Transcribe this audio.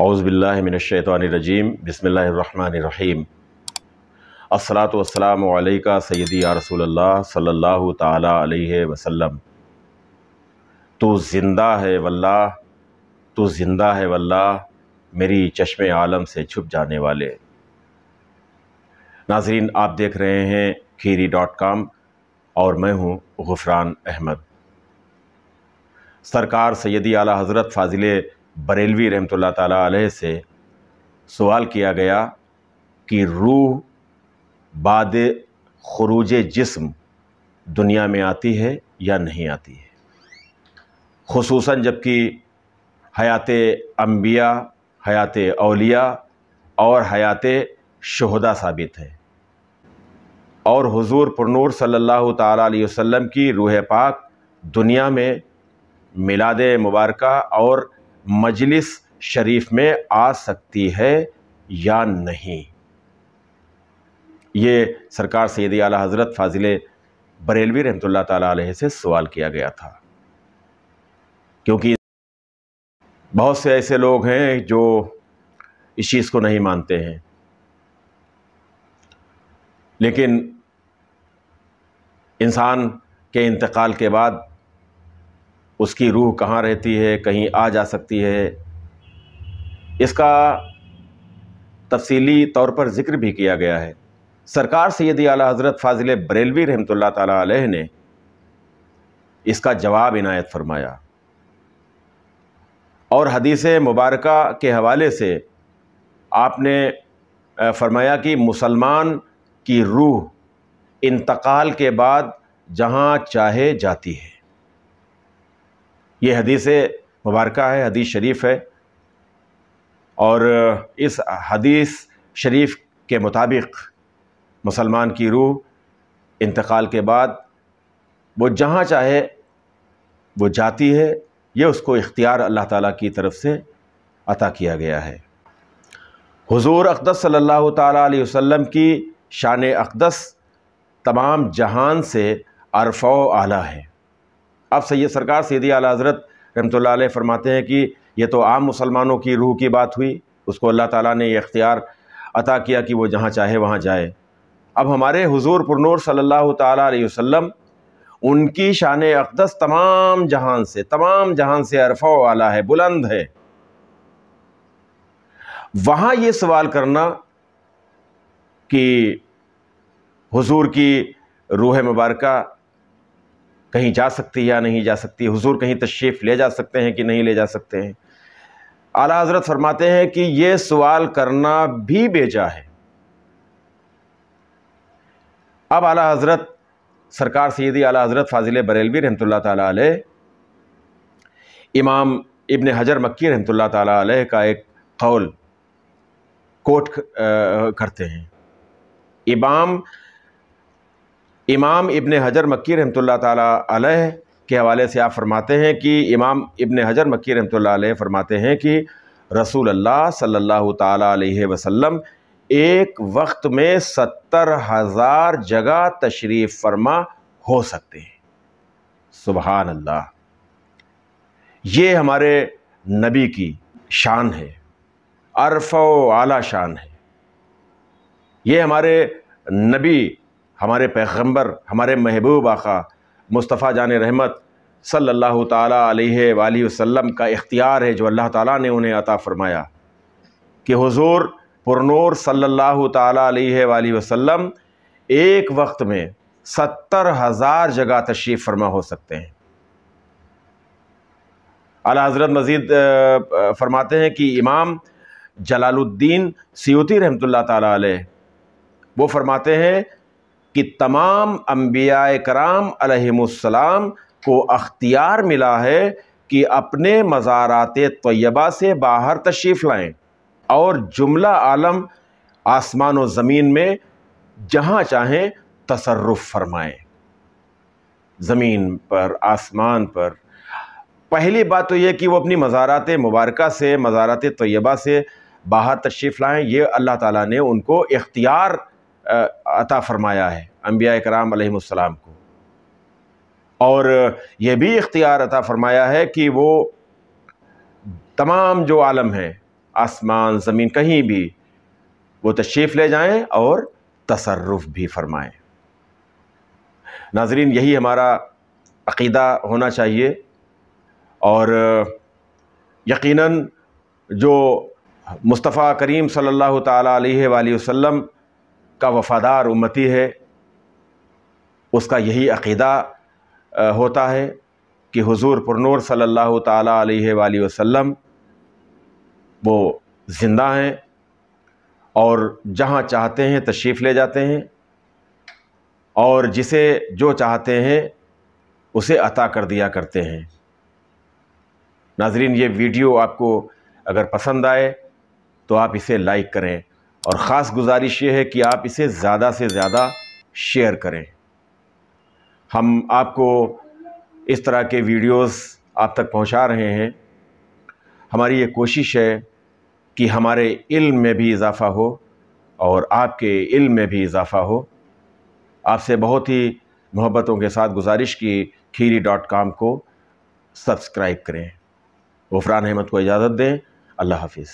अउज़बिल्लिमिनशैतरजीम बसमीम अस्सलात वसलाम अलैका सैदी आ रसूल सल्लल्लाहु तो ज़िंदा है वल्ला तो ज़िंदा है वल्ला मेरी चश्म आलम से छुप जाने वाले नाजरीन आप देख रहे हैं खीरी डॉट काम और मैं हूँ गुफ़रान अहमद सरकार सैदी अली हज़रत फाजिल बरेलवी रहमत ला ताली से सवाल किया गया कि रूह बाद खरूज जिस्म दुनिया में आती है या नहीं आती है खसूस जबकि हयात अम्बिया हयात अलिया और हयात शहदा साबित है और हजूर पुरूर सल्ला अलैहि की रूह पाक दुनिया में मिलाद मुबारक और मजलिस शरीफ में आ सकती है या नहीं ये सरकार सैदी आला हज़रत फाजिल बरेलवी रहमत ताला से सवाल किया गया था क्योंकि बहुत से ऐसे लोग हैं जो इस चीज़ को नहीं मानते हैं लेकिन इंसान के इंतकाल के बाद उसकी रूह कहाँ रहती है कहीं आ जा सकती है इसका तफसीली तौर पर ज़िक्र भी किया गया है सरकार सैदी आला हज़रत फाजिल बरेलवी रहमत तह ने इसका जवाब इनायत फरमाया और हदीस मुबारक के हवाले से आपने फरमाया कि मुसलमान की रूह इंतकाल के बाद जहाँ चाहे जाती है ये हदीस मुबारक है हदीस शरीफ है और इस हदीस शरीफ के मुताबिक मुसलमान की रूह इंतकाल के बाद वो जहाँ चाहे वो जाती है ये उसको इख्तियार अल्लाह ताला की तरफ से अता किया गया है हुजूर अकदस सल्लल्लाहु अलैहि वसल्लम की शान अकदस तमाम जहान से अरफो आला है अब सैद सरकार सैदी आला हज़रत रमत फरमाते हैं कि यह तो आम मुसलमानों की रूह की बात हुई उसको अल्लाह ताली ने यह अख्तियार अता किया कि वो जहाँ चाहे वहाँ जाए अब हमारे हजूर पुरनूर सल्ला अलैहि उनकी शान अकदस तमाम जहान से तमाम जहान से अरफा वाला है बुलंद है वहाँ ये सवाल करना कि हजूर की रूह मुबारका कहीं जा सकती या नहीं जा सकती हुजूर कहीं तशरीफ़ ले जा सकते हैं कि नहीं ले जा सकते हैं आला हजरत फरमाते हैं कि ये सवाल करना भी बेजा है अब आला हजरत सरकार सैदी आला हजरत फाजिल बरेलवी रहमत तमाम इमाम इबन हजर मक्की रहमत का एक कौल कोट करते हैं इमाम इमाम इबन हजर मक्की रहमत ताला के हवाले से आप फरमाते हैं कि इमाम इबन हजर मक्की रहमतुल्लाह फरमाते हैं कि रसूल अल्लाह सल्लल्लाहु अलैहि वसल्लम एक वक्त में सत्तर हज़ार जगह तशरीफ़ फरमा हो सकते हैं सुबहान अल्लाह ये हमारे नबी की शान है अरफ आला शान है ये हमारे नबी हमारे पैगम्बर हमारे महबूब आका मुस्तफ़ा जान रहमत सल्लल्लाहु अलैहि ताली वसम का इख्तियार है जो अल्लाह ताली ने उन्हें अता फ़रमाया कि हज़ूर पुरनूर सल्लल्लाहु अलैहि वसल्लम एक वक्त में सत्तर हज़ार जगह तशरीफ़ फरमा हो सकते हैं अला हज़रत मज़ीद फरमाते हैं कि इमाम जलालुद्दीन सियोती रहमत ला वो फरमाते हैं कि तमाम अम्बिया कराम को अख्तियार मिला है कि अपने मज़ारात तयबा से बाहर तशरीफ़ लाएँ और जुमला आलम आसमान व ज़मीन में जहाँ चाहें तसरफ़ फरमाएँ ज़मीन पर आसमान पर पहली बात तो यह कि वो अपनी मज़ारात मुबारक से मज़ारात तयबा से बाहर तशरीफ़ लाएँ ये अल्लाह ताला ने उनको इख्तियार अता फ़रमाया है अम्बिया कराम अलैहिस्सलाम को और यह भी इख्तियार अता फ़रमाया है कि वो तमाम जो आलम है आसमान ज़मीन कहीं भी वो तशरीफ़ ले जाएं और तसरफ़ भी फरमाएं नाजरीन यही हमारा अकीदा होना चाहिए और यकीनन जो मुस्तफ़ा करीम सल्लल्लाहु अलैहि वसल्लम का वफ़ादार उम्मती है उसका यही अकीदा होता है कि हुजूर पुरनूर सल्लल्लाहु ताला अलैहि वसल्लम वो ज़िंदा हैं और जहाँ चाहते हैं तशरीफ़ ले जाते हैं और जिसे जो चाहते हैं उसे अता कर दिया करते हैं नाजरीन ये वीडियो आपको अगर पसंद आए तो आप इसे लाइक करें और ख़ास गुजारिश ये है कि आप इसे ज़्यादा से ज़्यादा शेयर करें हम आपको इस तरह के वीडियोस आप तक पहुंचा रहे हैं हमारी ये कोशिश है कि हमारे इल्म में भी इजाफ़ा हो और आपके इल्म में भी इजाफ़ा हो आपसे बहुत ही मोहब्बतों के साथ गुजारिश की खीरी डॉट काम को सब्सक्राइब करें गफरान अहमद को इजाज़त दें अल्लाह हाफिज़